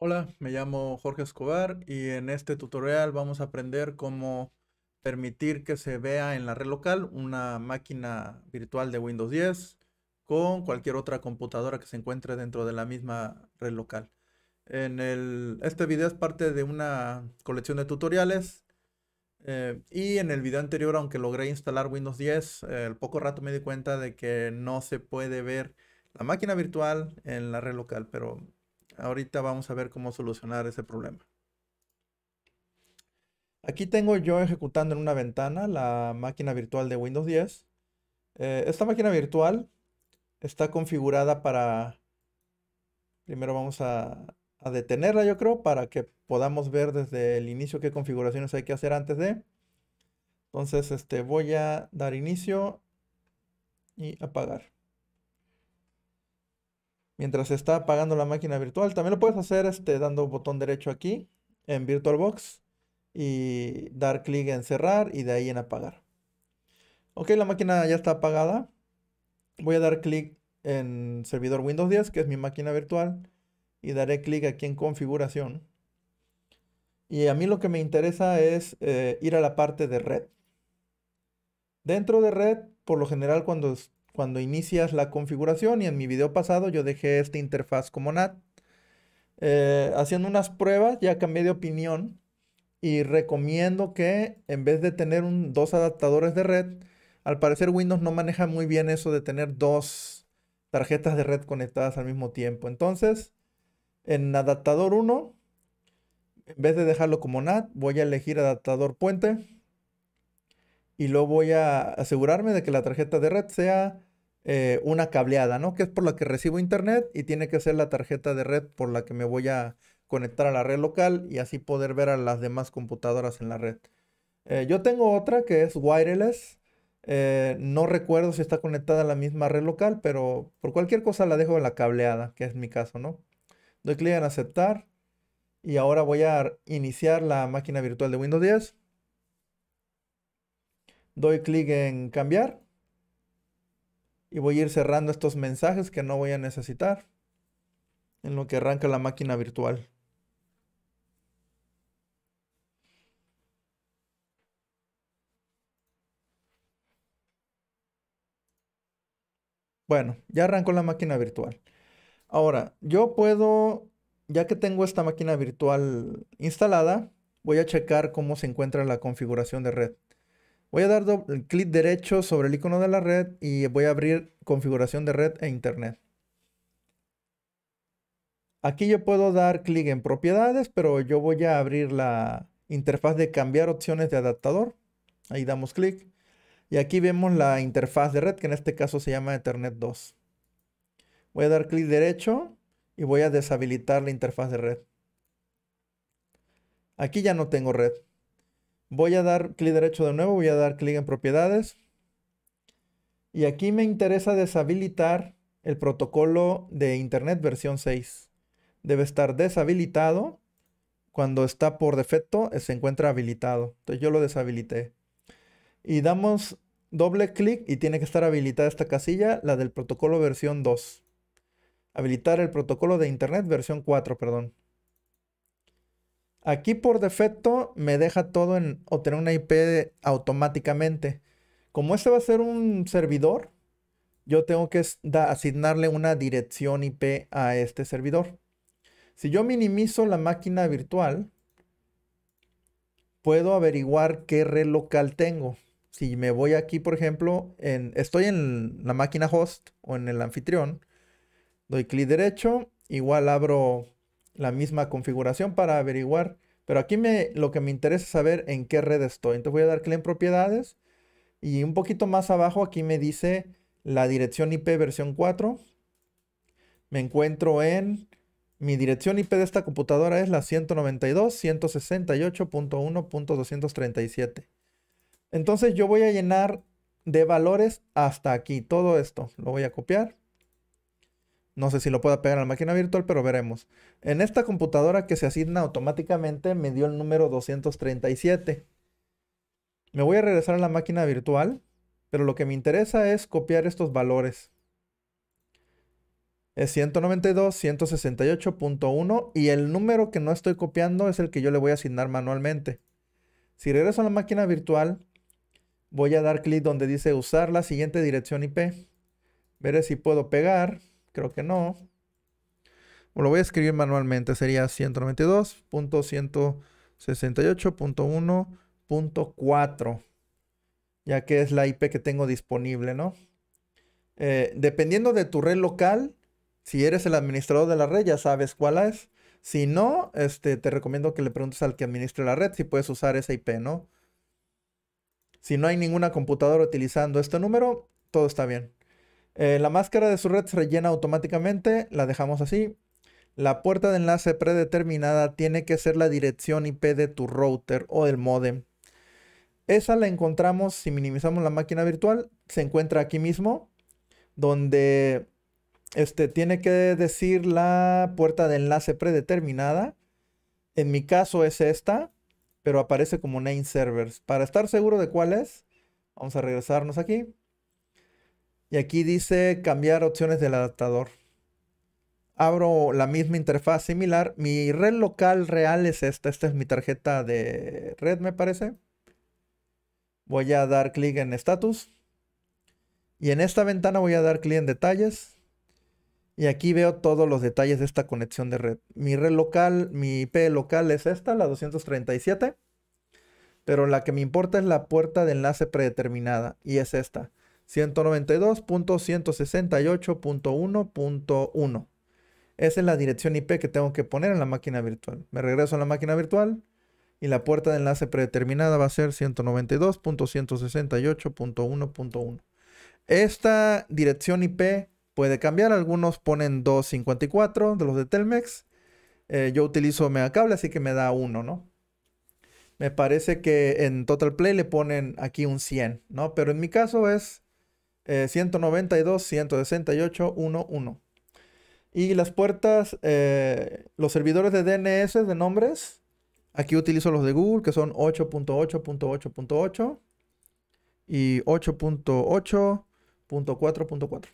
Hola, me llamo Jorge Escobar y en este tutorial vamos a aprender cómo permitir que se vea en la red local una máquina virtual de Windows 10 con cualquier otra computadora que se encuentre dentro de la misma red local. En el, este video es parte de una colección de tutoriales eh, y en el video anterior, aunque logré instalar Windows 10, el eh, poco rato me di cuenta de que no se puede ver la máquina virtual en la red local, pero Ahorita vamos a ver cómo solucionar ese problema. Aquí tengo yo ejecutando en una ventana la máquina virtual de Windows 10. Eh, esta máquina virtual está configurada para... Primero vamos a, a detenerla, yo creo, para que podamos ver desde el inicio qué configuraciones hay que hacer antes de. Entonces, este, voy a dar inicio y apagar mientras se está apagando la máquina virtual. También lo puedes hacer este, dando botón derecho aquí en VirtualBox y dar clic en cerrar y de ahí en apagar. Ok, la máquina ya está apagada. Voy a dar clic en servidor Windows 10, que es mi máquina virtual, y daré clic aquí en configuración. Y a mí lo que me interesa es eh, ir a la parte de red. Dentro de red, por lo general cuando cuando inicias la configuración y en mi video pasado yo dejé esta interfaz como NAT. Eh, haciendo unas pruebas ya cambié de opinión y recomiendo que en vez de tener dos adaptadores de red, al parecer Windows no maneja muy bien eso de tener dos tarjetas de red conectadas al mismo tiempo. Entonces, en adaptador 1, en vez de dejarlo como NAT, voy a elegir adaptador puente y luego voy a asegurarme de que la tarjeta de red sea eh, una cableada, ¿no? Que es por la que recibo internet y tiene que ser la tarjeta de red por la que me voy a conectar a la red local y así poder ver a las demás computadoras en la red. Eh, yo tengo otra que es wireless. Eh, no recuerdo si está conectada a la misma red local, pero por cualquier cosa la dejo en la cableada, que es mi caso, ¿no? Doy clic en aceptar y ahora voy a iniciar la máquina virtual de Windows 10. Doy clic en cambiar y voy a ir cerrando estos mensajes que no voy a necesitar en lo que arranca la máquina virtual. Bueno, ya arrancó la máquina virtual. Ahora, yo puedo, ya que tengo esta máquina virtual instalada, voy a checar cómo se encuentra la configuración de red. Voy a dar clic derecho sobre el icono de la red y voy a abrir configuración de red e internet. Aquí yo puedo dar clic en propiedades, pero yo voy a abrir la interfaz de cambiar opciones de adaptador. Ahí damos clic. Y aquí vemos la interfaz de red, que en este caso se llama Ethernet 2. Voy a dar clic derecho y voy a deshabilitar la interfaz de red. Aquí ya no tengo red. Voy a dar clic derecho de nuevo, voy a dar clic en propiedades. Y aquí me interesa deshabilitar el protocolo de Internet versión 6. Debe estar deshabilitado. Cuando está por defecto, eh, se encuentra habilitado. Entonces yo lo deshabilité. Y damos doble clic y tiene que estar habilitada esta casilla, la del protocolo versión 2. Habilitar el protocolo de Internet versión 4, perdón. Aquí por defecto me deja todo en obtener una IP automáticamente. Como este va a ser un servidor, yo tengo que asignarle una dirección IP a este servidor. Si yo minimizo la máquina virtual, puedo averiguar qué red local tengo. Si me voy aquí, por ejemplo, en, estoy en la máquina host o en el anfitrión, doy clic derecho, igual abro la misma configuración para averiguar. Pero aquí me, lo que me interesa es saber en qué red estoy. Entonces voy a dar clic en propiedades y un poquito más abajo aquí me dice la dirección IP versión 4. Me encuentro en mi dirección IP de esta computadora es la 192.168.1.237. Entonces yo voy a llenar de valores hasta aquí todo esto. Lo voy a copiar. No sé si lo pueda pegar a la máquina virtual, pero veremos. En esta computadora que se asigna automáticamente me dio el número 237. Me voy a regresar a la máquina virtual, pero lo que me interesa es copiar estos valores. Es 192, y el número que no estoy copiando es el que yo le voy a asignar manualmente. Si regreso a la máquina virtual, voy a dar clic donde dice usar la siguiente dirección IP. Veré si puedo pegar. Creo que no. lo voy a escribir manualmente. Sería 192.168.1.4. Ya que es la IP que tengo disponible, ¿no? Eh, dependiendo de tu red local, si eres el administrador de la red, ya sabes cuál es. Si no, este, te recomiendo que le preguntes al que administre la red si puedes usar esa IP, ¿no? Si no hay ninguna computadora utilizando este número, todo está bien. Eh, la máscara de su red se rellena automáticamente, la dejamos así. La puerta de enlace predeterminada tiene que ser la dirección IP de tu router o del modem. Esa la encontramos si minimizamos la máquina virtual, se encuentra aquí mismo, donde este, tiene que decir la puerta de enlace predeterminada. En mi caso es esta, pero aparece como name servers. Para estar seguro de cuál es, vamos a regresarnos aquí. Y aquí dice cambiar opciones del adaptador. Abro la misma interfaz similar. Mi red local real es esta. Esta es mi tarjeta de red, me parece. Voy a dar clic en status. Y en esta ventana voy a dar clic en detalles. Y aquí veo todos los detalles de esta conexión de red. Mi red local, mi IP local es esta, la 237. Pero la que me importa es la puerta de enlace predeterminada. Y es esta. 192.168.1.1. Esa es la dirección IP que tengo que poner en la máquina virtual. Me regreso a la máquina virtual y la puerta de enlace predeterminada va a ser 192.168.1.1. Esta dirección IP puede cambiar. Algunos ponen 254 de los de Telmex. Eh, yo utilizo cable, así que me da 1, ¿no? Me parece que en Total Play le ponen aquí un 100, ¿no? Pero en mi caso es 192, 168, 11. Y las puertas, eh, los servidores de DNS de nombres, aquí utilizo los de Google que son 8.8.8.8 y 8.8.4.4.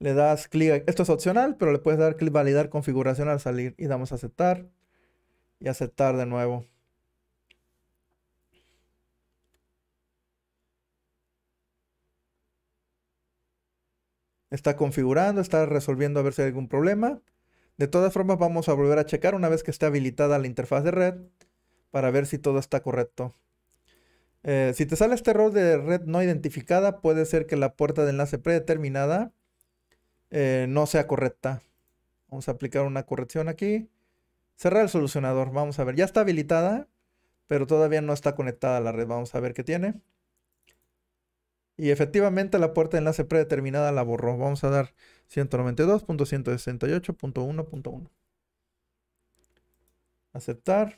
Le das clic, esto es opcional, pero le puedes dar clic validar configuración al salir y damos a aceptar y aceptar de nuevo. está configurando, está resolviendo a ver si hay algún problema. De todas formas, vamos a volver a checar una vez que esté habilitada la interfaz de red para ver si todo está correcto. Eh, si te sale este error de red no identificada, puede ser que la puerta de enlace predeterminada eh, no sea correcta. Vamos a aplicar una corrección aquí. Cerrar el solucionador. Vamos a ver. Ya está habilitada, pero todavía no está conectada a la red. Vamos a ver qué tiene. Y efectivamente la puerta de enlace predeterminada la borró. Vamos a dar 192.168.1.1. Aceptar.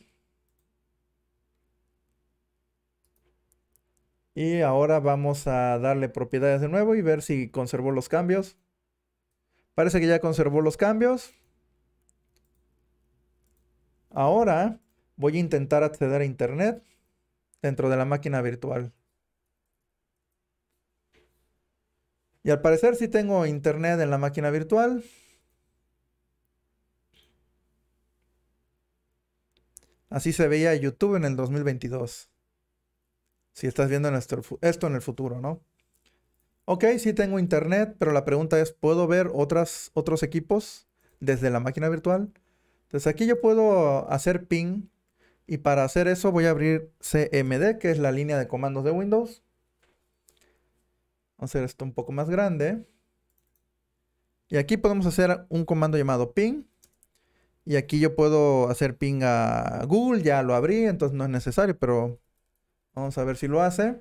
Y ahora vamos a darle propiedades de nuevo y ver si conservó los cambios. Parece que ya conservó los cambios. Ahora voy a intentar acceder a Internet dentro de la máquina virtual. Y al parecer sí tengo internet en la máquina virtual. Así se veía YouTube en el 2022. Si estás viendo nuestro, esto en el futuro, ¿no? Ok, sí tengo internet, pero la pregunta es, ¿puedo ver otros equipos desde la máquina virtual? Entonces aquí yo puedo hacer ping y para hacer eso voy a abrir CMD, que es la línea de comandos de Windows. Vamos a hacer esto un poco más grande. Y aquí podemos hacer un comando llamado ping. Y aquí yo puedo hacer ping a Google, ya lo abrí, entonces no es necesario, pero vamos a ver si lo hace.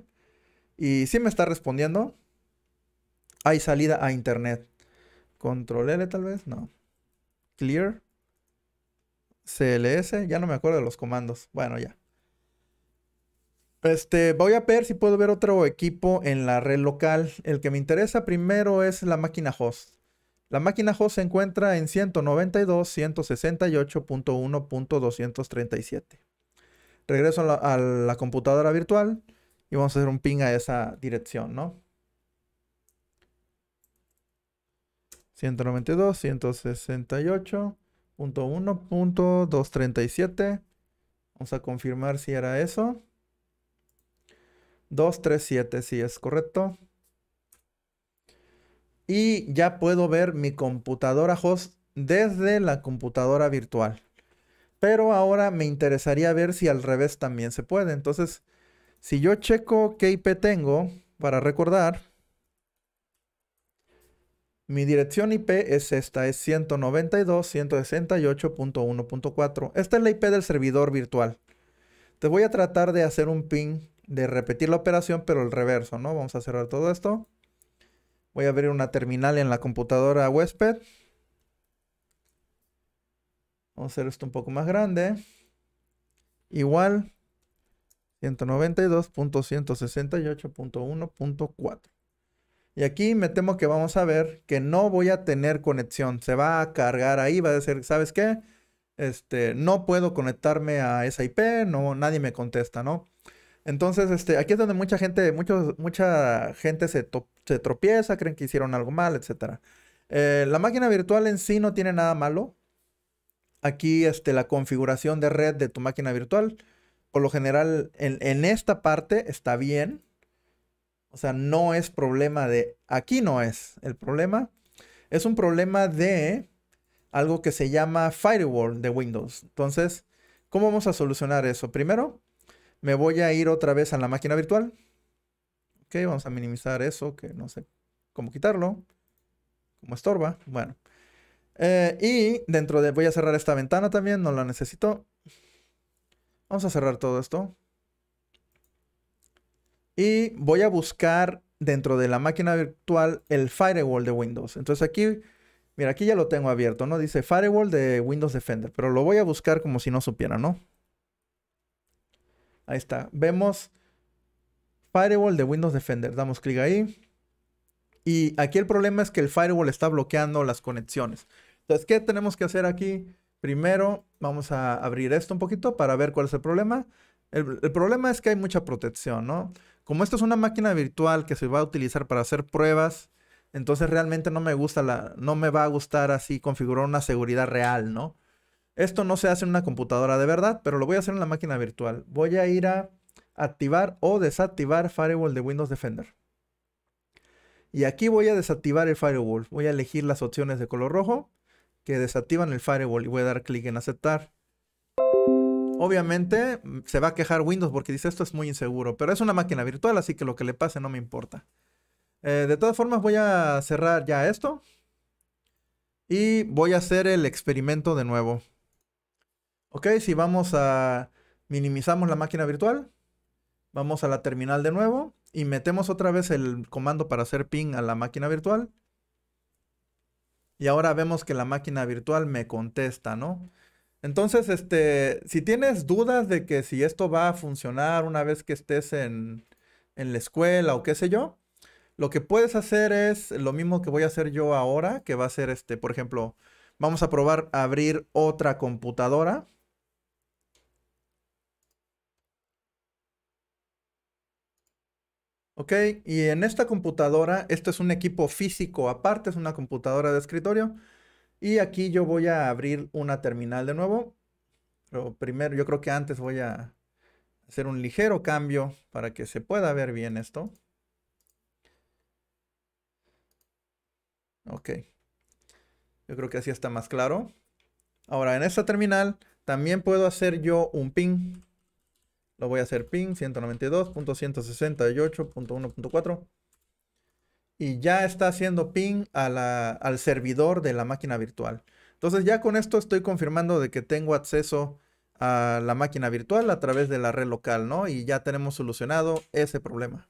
Y si me está respondiendo. Hay salida a internet. Control L tal vez, no. Clear. CLS, ya no me acuerdo de los comandos. Bueno, ya. Este, voy a ver si puedo ver otro equipo en la red local. El que me interesa primero es la máquina host. La máquina host se encuentra en 192.168.1.237. Regreso a la, computadora virtual y vamos a hacer un ping a esa dirección, ¿no? Vamos a confirmar si era eso. 237 si es correcto. Y ya puedo ver mi computadora host desde la computadora virtual. Pero ahora me interesaría ver si al revés también se puede. Entonces, si yo checo qué IP tengo, para recordar, mi dirección IP es esta, es 192.168.1.4. Esta es la IP del servidor virtual. Te voy a tratar de hacer un ping de repetir la operación, pero el reverso, ¿no? Vamos a cerrar todo esto. Voy a abrir una terminal en la computadora huésped. Vamos a hacer esto un poco más grande. Igual 192.168.1.4. Y aquí me temo que vamos a ver que no voy a tener conexión. Se va a cargar ahí, va a decir, ¿sabes qué? Este, no puedo conectarme a esa IP, no, nadie me contesta, ¿no? Entonces, este, aquí es donde mucha gente, mucha gente se, se, tropieza, creen que hicieron algo mal, etc. Eh, la máquina virtual en sí no tiene nada malo. Aquí este, la configuración de red de tu máquina virtual, por lo general, en, en esta parte está bien. O sea, no es problema de... Aquí no es el problema. Es un problema de algo que se llama firewall de Windows. Entonces, ¿cómo vamos a solucionar eso? Primero, me voy a ir otra vez a la máquina virtual. Ok, vamos a minimizar eso, que no sé cómo quitarlo. Como estorba. Bueno. Eh, y dentro de... Voy a cerrar esta ventana también, no la necesito. Vamos a cerrar todo esto. Y voy a buscar dentro de la máquina virtual el firewall de Windows. Entonces aquí, mira, aquí ya lo tengo abierto, ¿no? Dice firewall de Windows Defender, pero lo voy a buscar como si no supiera, ¿no? Ahí está. Vemos Firewall de Windows Defender. Damos clic ahí. Y aquí el problema es que el firewall está bloqueando las conexiones. Entonces, ¿qué tenemos que hacer aquí? Primero, vamos a abrir esto un poquito para ver cuál es el problema. El, problema es que hay mucha protección, ¿no? Como esto es una máquina virtual que se va a utilizar para hacer pruebas, entonces realmente no me gusta la, no me va a gustar así configurar una seguridad real, ¿no? Esto no se hace en una computadora de verdad, pero lo voy a hacer en la máquina virtual. Voy a ir a activar o desactivar Firewall de Windows Defender. Y aquí voy a desactivar el Firewall. Voy a elegir las opciones de color rojo que desactivan el Firewall y voy a dar clic en aceptar. Obviamente mm, se va a quejar Windows porque dice esto es muy inseguro, pero es una máquina virtual, así que lo que le pase no me importa. Eh, de todas formas voy a cerrar ya esto y voy a hacer el experimento de nuevo. Ok, si vamos a minimizamos la máquina virtual, vamos a la terminal de nuevo y metemos otra vez el comando para hacer ping a la máquina virtual. Y ahora vemos que la máquina virtual me contesta, ¿no? Entonces, este, si tienes dudas de que si esto va a funcionar una vez que estés en, en la escuela o qué sé yo, lo que puedes hacer es lo mismo que voy a hacer yo ahora, que va a ser este, por ejemplo, vamos a probar abrir otra computadora. Ok, y en esta computadora, esto es un equipo físico aparte, es una computadora de escritorio. Y aquí yo voy a abrir una terminal de nuevo. Pero primero, yo creo que antes voy a hacer un ligero cambio para que se pueda ver bien esto. Ok. Yo creo que así está más claro. Ahora, en esta terminal también puedo hacer yo un ping. Lo voy a hacer ping 192.168.1.4. Y ya está haciendo ping al servidor de la máquina virtual. Entonces ya con esto estoy confirmando de que tengo acceso a la máquina virtual a través de la red local, ¿no? Y ya tenemos solucionado ese problema.